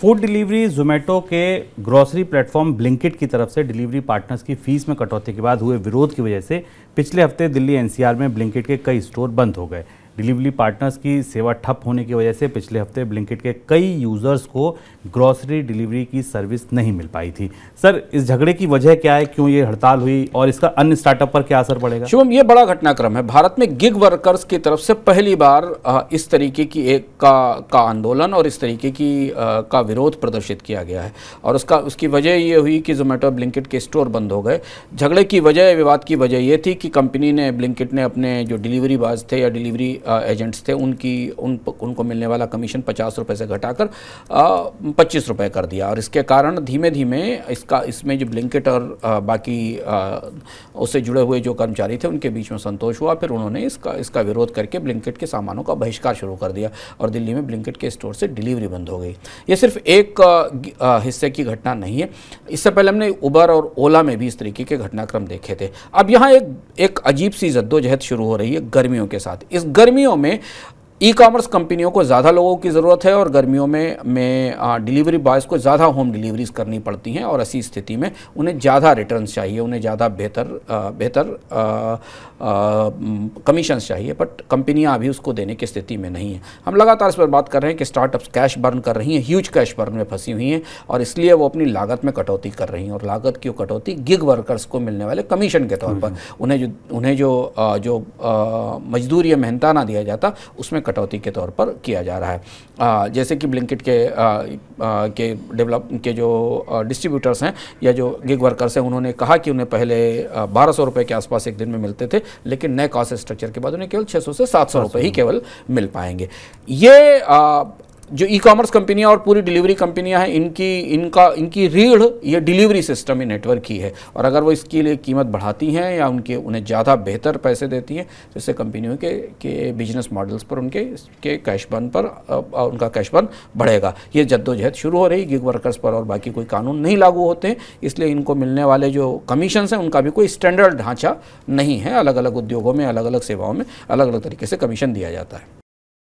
Food delivery Zomato के grocery platform Blinkit की तरफ से डिलीवरी पार्टनर्स की फीस में कटौती के बाद हुए विरोध की वजह से पिछले हफ्ते दिल्ली एनसीआर में ब्लिंकिट के कई स्टोर बंद हो गए डिलीवरी पार्टनर्स की सेवा ठप होने की वजह से पिछले हफ्ते ब्लिंकिट के कई यूज़र्स को ग्रॉसरी डिलीवरी की सर्विस नहीं मिल पाई थी सर इस झगड़े की वजह क्या है क्यों ये हड़ताल हुई और इसका अन्य स्टार्टअप पर क्या असर पड़ेगा शुभम ये बड़ा घटनाक्रम है भारत में गिग वर्कर्स की तरफ से पहली बार इस तरीके की एक का का आंदोलन और इस तरीके की का विरोध प्रदर्शित किया गया है और उसका उसकी वजह ये हुई कि जोमेटो ब्लिंकिट के स्टोर बंद हो गए झगड़े की वजह विवाद की वजह ये थी कि कंपनी ने ब्लिंकिट ने अपने जो डिलीवरी बॉयज़ थे या डिलीवरी एजेंट्स थे उनकी उन उनको मिलने वाला कमीशन पचास रुपये से घटाकर पच्चीस रुपये कर दिया और इसके कारण धीमे धीमे इसका इसमें जो ब्लिंकेट और आ, बाकी आ, उससे जुड़े हुए जो कर्मचारी थे उनके बीच में संतोष हुआ फिर उन्होंने इसका इसका विरोध करके ब्लिंकेट के सामानों का बहिष्कार शुरू कर दिया और दिल्ली में ब्लिंकेट के स्टोर से डिलीवरी बंद हो गई ये सिर्फ एक हिस्से की घटना नहीं है इससे पहले हमने उबर और ओला में भी इस तरीके के घटनाक्रम देखे थे अब यहाँ एक एक अजीब सी जद्दोजहद शुरू हो रही है गर्मियों के साथ इस गर्मी प्रेमियों में ई कॉमर्स कंपनियों को ज़्यादा लोगों की ज़रूरत है और गर्मियों में में डिलीवरी बॉयज़ को ज़्यादा होम डिलीवरीज करनी पड़ती हैं और ऐसी स्थिति में उन्हें ज़्यादा रिटर्न चाहिए उन्हें ज़्यादा बेहतर बेहतर कमीशन चाहिए बट कंपनियां अभी उसको देने की स्थिति में नहीं है हम लगातार इस पर बात कर रहे हैं कि स्टार्टअप्स कैश बर्न कर रही हैं ह्यूज कैश बर्न में फंसी हुई हैं और इसलिए वो अपनी लागत में कटौती कर रही हैं और लागत की कटौती गिग वर्कर्स को मिलने वाले कमीशन के तौर पर हम्म, हम्म। उन्हें जो उन्हें जो जो मजदूरी या मेहनताना दिया जाता उसमें कटौती के तौर पर किया जा रहा है आ, जैसे कि ब्लिंकिट के आ, आ, के डेवलप के जो डिस्ट्रीब्यूटर्स हैं या जो गिग वर्कर्स हैं उन्होंने कहा कि उन्हें पहले बारह सौ रुपये के आसपास एक दिन में मिलते थे लेकिन नए कॉस्ट स्ट्रक्चर के बाद उन्हें केवल छः सौ से सात सौ रुपये ही केवल मिल पाएंगे ये जो ई कॉमर्स कंपनियां और पूरी डिलीवरी कंपनियां हैं इनकी इनका इनकी रीढ़ ये डिलीवरी सिस्टम ही नेटवर्क ही है और अगर वो इसके लिए कीमत बढ़ाती हैं या उनके उन्हें ज़्यादा बेहतर पैसे देती हैं तो इससे कंपनियों के के बिजनेस मॉडल्स पर उनके के कैश बन पर आ, उनका कैश बन बढ़ेगा ये जद्दोजहद शुरू हो रही गिग वर्कर्स पर और बाकी कोई कानून नहीं लागू होते इसलिए इनको मिलने वाले जो कमीशन हैं उनका भी कोई स्टैंडर्ड ढांचा नहीं है अलग अलग उद्योगों में अलग अलग सेवाओं में अलग अलग तरीके से कमीशन दिया जाता है